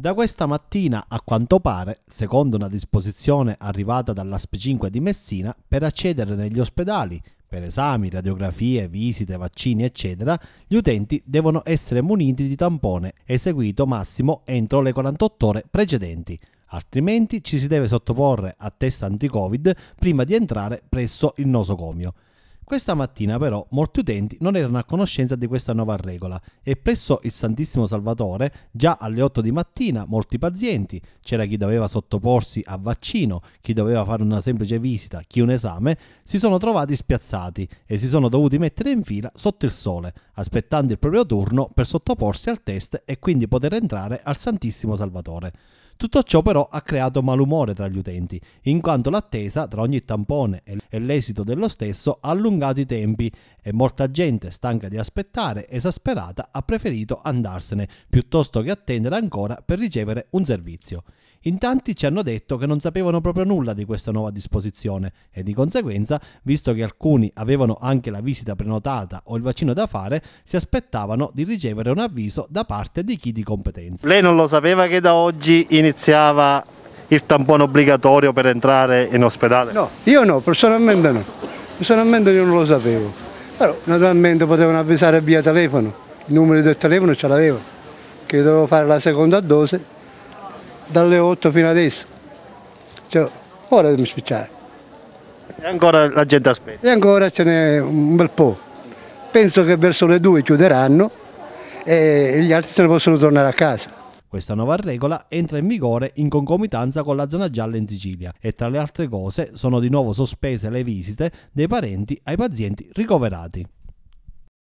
Da questa mattina, a quanto pare, secondo una disposizione arrivata dall'ASP5 di Messina, per accedere negli ospedali, per esami, radiografie, visite, vaccini, eccetera, gli utenti devono essere muniti di tampone, eseguito massimo entro le 48 ore precedenti. Altrimenti ci si deve sottoporre a test anti-Covid prima di entrare presso il nosocomio. Questa mattina però molti utenti non erano a conoscenza di questa nuova regola e presso il Santissimo Salvatore già alle 8 di mattina molti pazienti, c'era chi doveva sottoporsi a vaccino, chi doveva fare una semplice visita, chi un esame, si sono trovati spiazzati e si sono dovuti mettere in fila sotto il sole, aspettando il proprio turno per sottoporsi al test e quindi poter entrare al Santissimo Salvatore. Tutto ciò però ha creato malumore tra gli utenti, in quanto l'attesa tra ogni tampone e l'esito dello stesso ha allungato i tempi e molta gente, stanca di aspettare, esasperata, ha preferito andarsene piuttosto che attendere ancora per ricevere un servizio. In tanti ci hanno detto che non sapevano proprio nulla di questa nuova disposizione e di conseguenza, visto che alcuni avevano anche la visita prenotata o il vaccino da fare, si aspettavano di ricevere un avviso da parte di chi di competenza. Lei non lo sapeva che da oggi iniziava il tampone obbligatorio per entrare in ospedale? No, io no, personalmente no. Personalmente io non lo sapevo. Però naturalmente potevano avvisare via telefono, il numero del telefono ce l'avevo, che dovevo fare la seconda dose dalle 8 fino adesso. Cioè, ora mi spicciare. E ancora la gente aspetta? E ancora ce n'è un bel po'. Penso che verso le 2 chiuderanno e gli altri se ne possono tornare a casa. Questa nuova regola entra in vigore in concomitanza con la zona gialla in Sicilia e tra le altre cose sono di nuovo sospese le visite dei parenti ai pazienti ricoverati.